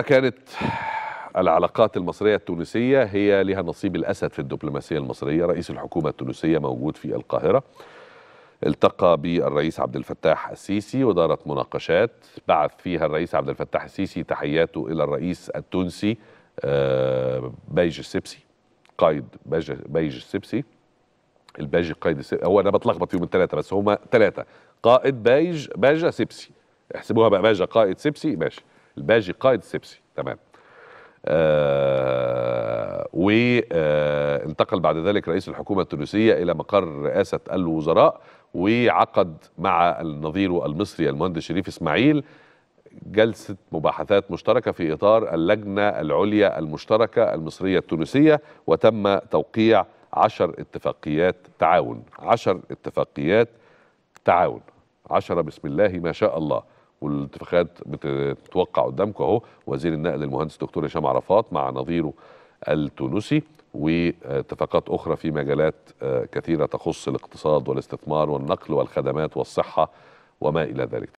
النهارده كانت العلاقات المصرية التونسية هي لها نصيب الأسد في الدبلوماسية المصرية رئيس الحكومة التونسية موجود في القاهرة التقى بالرئيس عبد الفتاح السيسي ودارت مناقشات بعث فيها الرئيس عبد الفتاح السيسي تحياته إلى الرئيس التونسي آه، بيج السبسي قائد بيج السبسي الباجي قائد السبسي هو أنا بتلخبط فيهم الثلاثة بس هما ثلاثة قائد بيج باجا سبسي احسبوها بقى باجا قائد سبسي ماشي الباجي قائد سيبسي تمام آه وانتقل بعد ذلك رئيس الحكومة التونسية إلى مقر رئاسة الوزراء وعقد مع النظير المصري المهندس شريف إسماعيل جلسة مباحثات مشتركة في إطار اللجنة العليا المشتركة المصرية التونسية وتم توقيع عشر اتفاقيات تعاون عشر اتفاقيات تعاون عشر بسم الله ما شاء الله والاتفاقات بتتوقع قدامكم اهو وزير النقل المهندس دكتور هشام عرفات مع نظيره التونسي واتفاقات اخرى في مجالات آه، كثيره تخص الاقتصاد والاستثمار والنقل والخدمات والصحه وما الى ذلك